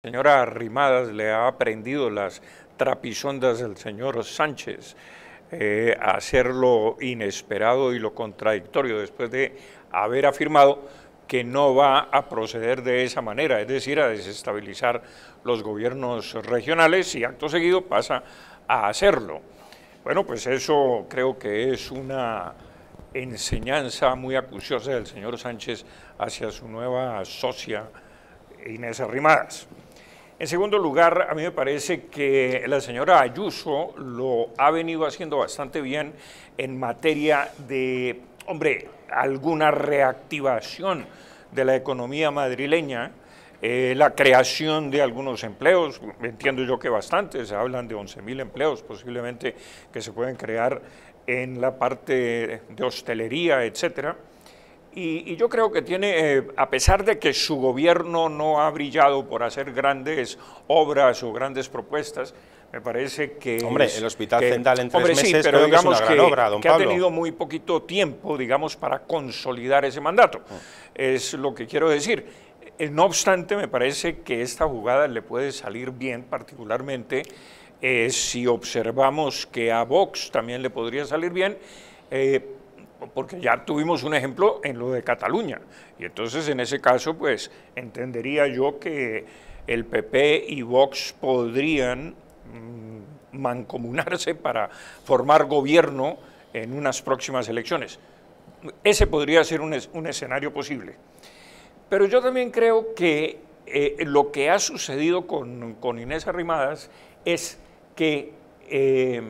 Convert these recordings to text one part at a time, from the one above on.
Señora Rimadas le ha aprendido las trapisondas del señor Sánchez eh, a hacer lo inesperado y lo contradictorio después de haber afirmado que no va a proceder de esa manera, es decir, a desestabilizar los gobiernos regionales y acto seguido pasa a hacerlo. Bueno, pues eso creo que es una enseñanza muy acuciosa del señor Sánchez hacia su nueva socia Inés Arrimadas. En segundo lugar, a mí me parece que la señora Ayuso lo ha venido haciendo bastante bien en materia de, hombre, alguna reactivación de la economía madrileña, eh, la creación de algunos empleos, entiendo yo que bastantes, se hablan de 11.000 empleos posiblemente que se pueden crear en la parte de hostelería, etcétera y, yo creo que tiene, eh, a pesar de que su gobierno no ha brillado por hacer grandes obras o grandes propuestas, me parece que... Hombre, el Hospital Central en tres meses que, ha tenido muy poquito tiempo, digamos, para consolidar ese mandato. Mm. Es lo que quiero decir. Eh, no obstante, me parece que esta jugada le puede salir bien, particularmente eh, si observamos que a Vox también le podría salir bien, porque ya tuvimos un ejemplo en lo de Cataluña. Y entonces en ese caso, pues entendería yo que el PP y Vox podrían mm, mancomunarse para formar gobierno en unas próximas elecciones. Ese podría ser un, escenario posible. Pero yo también creo que eh, lo que ha sucedido con, Inés Arrimadas es que eh,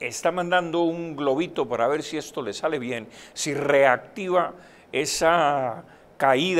está mandando un globito para ver si esto le sale bien, si reactiva esa caída